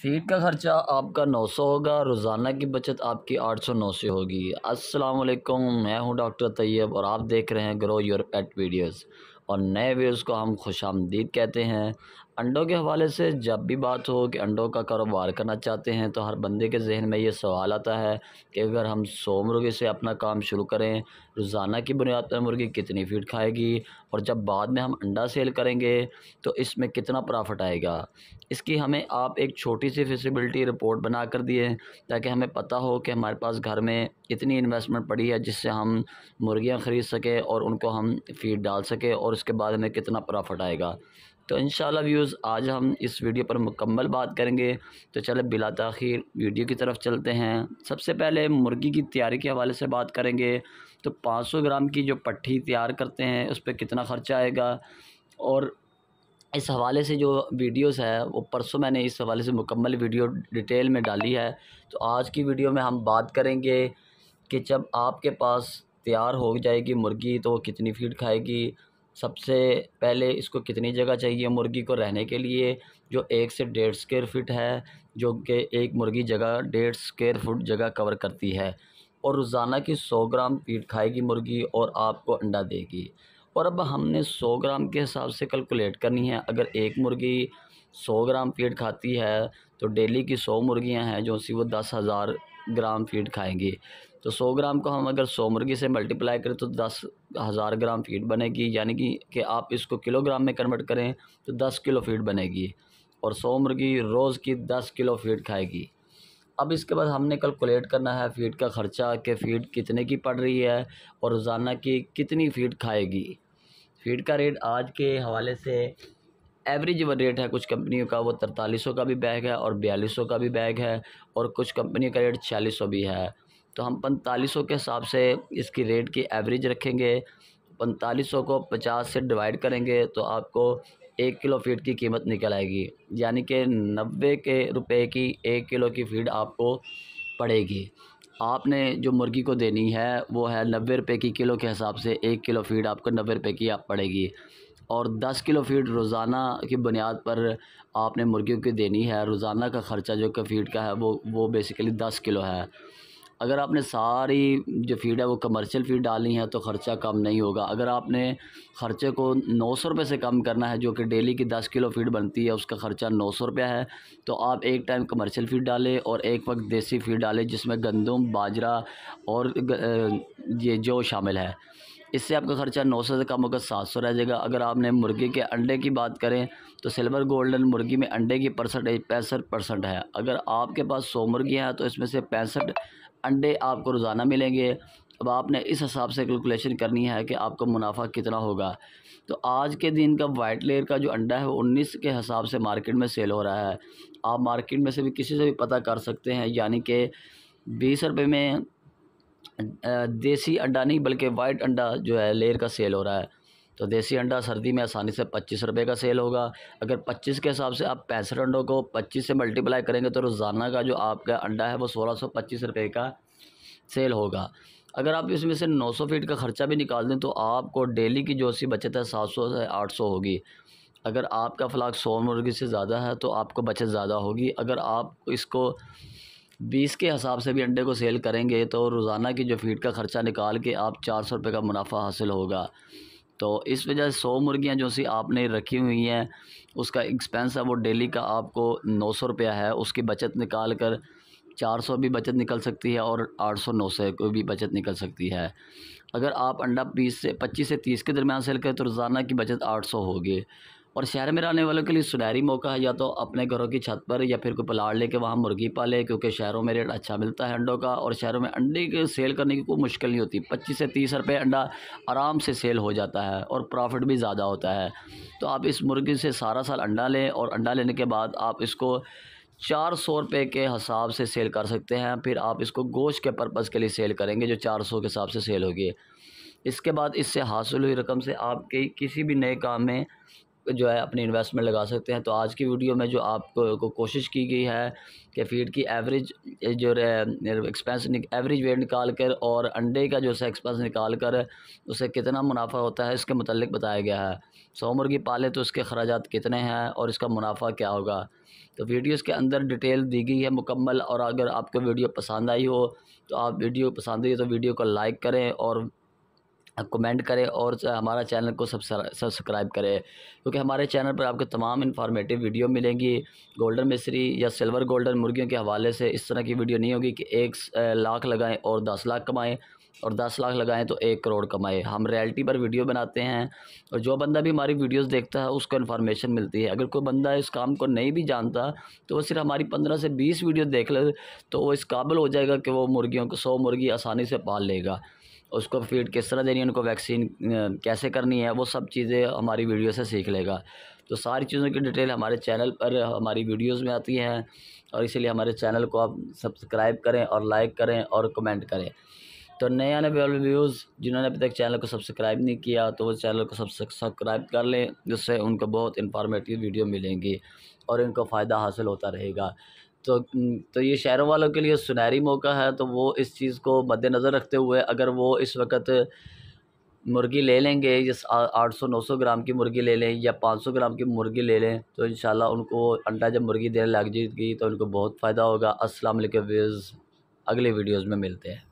feed का ख़र्चा आपका नौ सौ होगा रोज़ाना की बचत आपकी आठ सौ नौ सौ होगी अस्सलाम वालेकुम मैं हूं डॉक्टर तैयब और आप देख रहे हैं ग्रो योर पेट वीडियोस और नए व्यूज़ को हम खुश आमदीद कहते हैं अंडों के हवाले से जब भी बात हो कि अंडों का कारोबार करना चाहते हैं तो हर बंदे के जहन में ये सवाल आता है कि अगर हम सौ मुर्गे से अपना काम शुरू करें रोज़ाना की बुनियाद पर मुर्गी कितनी फीट खाएगी और जब बाद में हम अंडा सेल करेंगे तो इसमें कितना प्रॉफिट आएगा इसकी हमें आप एक छोटी सी फिजिबिलिटी रिपोर्ट बना कर दिए ताकि हमें पता हो कि हमारे पास घर में इतनी इन्वेस्टमेंट पड़ी है जिससे हम मुर्गियाँ ख़रीद सकें और उनको हम फीड डाल सकें और उसके बाद हमें कितना प्रॉफिट आएगा तो इन व्यूज़ आज हम इस वीडियो पर मुकम्मल बात करेंगे तो चले बिला तखीर वीडियो की तरफ चलते हैं सबसे पहले मुर्गी की तैयारी के हवाले से बात करेंगे तो 500 ग्राम की जो पट्टी तैयार करते हैं उस पर कितना ख़र्चा आएगा और इस हवाले से जो वीडियोस है वो परसों मैंने इस हवाले से मुकम्मल वीडियो डिटेल में डाली है तो आज की वीडियो में हम बात करेंगे कि जब आपके पास तैयार हो जाएगी मुर्गी तो वो कितनी फीड खाएगी सबसे पहले इसको कितनी जगह चाहिए मुर्गी को रहने के लिए जो एक से डेढ़ स्केयर फिट है जो कि एक मुर्गी जगह डेढ़ स्केयर फुट जगह कवर करती है और रोज़ाना की सौ ग्राम पीट खाएगी मुर्गी और आपको अंडा देगी और अब हमने सौ ग्राम के हिसाब से कैलकुलेट करनी है अगर एक मुर्गी सौ ग्राम पीट खाती है तो डेली की सौ मुर्गियां हैं जो सी वो दस हज़ार ग्राम फीड खाएंगी तो सौ ग्राम को हम अगर सौ मुर्गी से मल्टीप्लाई करें तो दस हज़ार ग्राम फीड बनेगी यानी कि कि आप इसको किलोग्राम में कन्वर्ट करें तो दस किलो फीड बनेगी और सौ मुर्गी रोज़ की दस किलो फीड खाएगी अब इसके बाद हमने कैलकुलेट करना है फीड का ख़र्चा कि फ़ीड कितने की पड़ रही है और रोज़ाना की कितनी फ़ीड खाएगी फीड का रेट आज के हवाले से एवरेज रेट है कुछ कंपनियों का वो तरतालीस का भी बैग है और बयालीस का भी बैग है और कुछ कंपनियों का रेट छियालीस भी है तो हम पैंतालीस के हिसाब से इसकी रेट की एवरेज रखेंगे पैंतालीस को पचास से डिवाइड करेंगे तो आपको एक किलो फीड की कीमत निकल आएगी यानी कि नब्बे के रुपए की एक किलो की फीड आपको पड़ेगी आपने जो मुर्गी को देनी है वो है नब्बे रुपए की किलो के हिसाब से एक किलो फीड आपको नब्बे रुपए की आप पड़ेगी और दस किलो फीड रोज़ाना की बुनियाद पर आपने मुर्गियों की देनी है रोज़ाना का ख़र्चा जो कि फीड का है वो वो बेसिकली दस किलो है अगर आपने सारी जो फीड है वो कमर्शियल फीड डालनी है तो ख़र्चा कम नहीं होगा अगर आपने ख़र्चे को नौ सौ रुपये से कम करना है जो कि डेली की दस किलो फीड बनती है उसका ख़र्चा नौ सौ रुपया है तो आप एक टाइम कमर्शियल फीड डालें और एक वक्त देसी फीड डालें जिसमें गंदम बाजरा और ये जो शामिल है इससे आपका ख़र्चा नौ सौ से कम होकर सात सौ रह जाएगा अगर आपने मुर्गी के अंडे की बात करें तो सिल्वर गोल्डन मुर्गी में अंडे की परसेंटेज पैंसठ परसेंट है अगर आपके पास सौ मुर्गियाँ हैं तो इसमें से पैंसठ अंडे आपको रोज़ाना मिलेंगे अब आपने इस हिसाब से कैलकुलेशन करनी है कि आपका मुनाफा कितना होगा तो आज के दिन का वाइट लेयर का जो अंडा है वो उन्नीस के हिसाब से मार्केट में सेल हो रहा है आप मार्केट में से भी किसी से भी पता कर सकते हैं यानी कि बीस रुपये में देसी अंडा नहीं बल्कि वाइट अंडा जो है लेयर का सेल हो रहा है तो देसी अंडा सर्दी में आसानी से पच्चीस रुपये का सेल होगा अगर पच्चीस के हिसाब से आप पैंसठ अंडों को पच्चीस से मल्टीप्लाई करेंगे तो रोज़ाना का जो आपका अंडा है वो सोलह सौ पच्चीस रुपये का सेल होगा अगर आप इसमें से नौ सौ फीट का ख़र्चा भी निकाल दें तो आपको डेली की जो सी बचत है सात सौ से आठ सौ होगी अगर आपका फ्लाक सौ मुर्गी से ज़्यादा है तो आपको बचत ज़्यादा होगी अगर आप इसको बीस के हिसाब से भी अंडे को सेल करेंगे तो रोज़ाना की जो फीड का ख़र्चा निकाल के आप चार सौ रुपये का मुनाफा हासिल होगा तो इस वजह से सौ मुर्गियाँ जो सी आपने रखी हुई हैं उसका एक्सपेंस है वो डेली का आपको नौ सौ रुपया है उसकी बचत निकाल कर चार सौ भी बचत निकल सकती है और आठ सौ नौ सौ की भी बचत निकल सकती है अगर आप अंडा बीस से पच्चीस से तीस के दरमियान सेल करें तो रोज़ाना की बचत आठ सौ होगी और शहर में रहने वालों के लिए सुनहरी मौका है या तो अपने घरों की छत पर या फिर कोई पलाड़ लेके वहाँ मुर्गी पाले क्योंकि शहरों में रेट अच्छा मिलता है अंडों का और शहरों में अंडे की सेल करने की कोई मुश्किल नहीं होती पच्चीस से तीस रुपये अंडा आराम से सेल हो जाता है और प्रॉफिट भी ज़्यादा होता है तो आप इस मुर्गी से सारा साल अंडा लें और अंडा लेने के बाद आप इसको चार सौ रुपये के हिसाब से सेल कर सकते हैं फिर आप इसको गोश्त के पर्पज़ के लिए सेल करेंगे जो चार सौ के हिसाब से सेल होगी इसके बाद इससे हासिल हुई रकम से आपके किसी भी नए काम में जो है अपनी इन्वेस्टमेंट लगा सकते हैं तो आज की वीडियो में जो आपको को कोशिश की गई है कि फीड की एवरेज जो एक्सपेंस एवरेज वेट निकाल कर और अंडे का जो है एक्सपेंस निकाल कर उसे कितना मुनाफा होता है इसके मतलब बताया गया है सौ मुर्गी पाले तो उसके अखराज कितने हैं और इसका मुनाफा क्या होगा तो वीडियोस के अंदर डिटेल दी गई है मुकम्मल और अगर आपको वीडियो पसंद आई हो तो आप वीडियो पसंद आई तो वीडियो को लाइक करें और कमेंट करें और हमारा चैनल को सब्सक्राइब करें क्योंकि हमारे चैनल पर आपको तमाम इन्फॉर्मेटिव वीडियो मिलेंगी गोल्डन मिसरी या सिल्वर गोल्डन मुर्गियों के हवाले से इस तरह की वीडियो नहीं होगी कि एक लाख लगाएं और दस लाख कमाएं और दस लाख लगाएं तो एक करोड़ कमाएं हम रियलिटी पर वीडियो बनाते हैं और जो बंदा भी हमारी वीडियोज़ देखता है उसको इन्फॉर्मेशन मिलती है अगर कोई बंदा इस काम को नहीं भी जानता तो वो सिर्फ हमारी पंद्रह से बीस वीडियो देख ले तो वो इस काबिल हो जाएगा कि वो मुर्गियों को सौ मुर्गी आसानी से पाल लेगा उसको फीड किस तरह देनी है उनको वैक्सीन कैसे करनी है वो सब चीज़ें हमारी वीडियो से सीख लेगा तो सारी चीज़ों की डिटेल हमारे चैनल पर हमारी वीडियोस में आती हैं और इसीलिए हमारे चैनल को आप सब्सक्राइब करें और लाइक करें और कमेंट करें तो नए आने वाले व्यूज़ जिन्होंने अभी तक चैनल को सब्सक्राइब नहीं किया तो वो चैनल को सब्सक्राइब कर लें जिससे उनको बहुत इंफॉर्मेटिव वीडियो मिलेंगी और इनको फ़ायदा हासिल होता रहेगा तो तो ये शहरों वालों के लिए सुनहरी मौका है तो वो इस चीज़ को मद्देनज़र रखते हुए अगर वो इस वक्त मुर्गी ले लेंगे जिस आठ सौ नौ सौ ग्राम की मुर्गी ले लें या पाँच सौ ग्राम की मुर्गी ले लें तो इन उनको अंडा जब मुर्गी देने लग जाएगी तो उनको बहुत फ़ायदा होगा असलम व्यूज़ अगले वीडियोज़ में मिलते हैं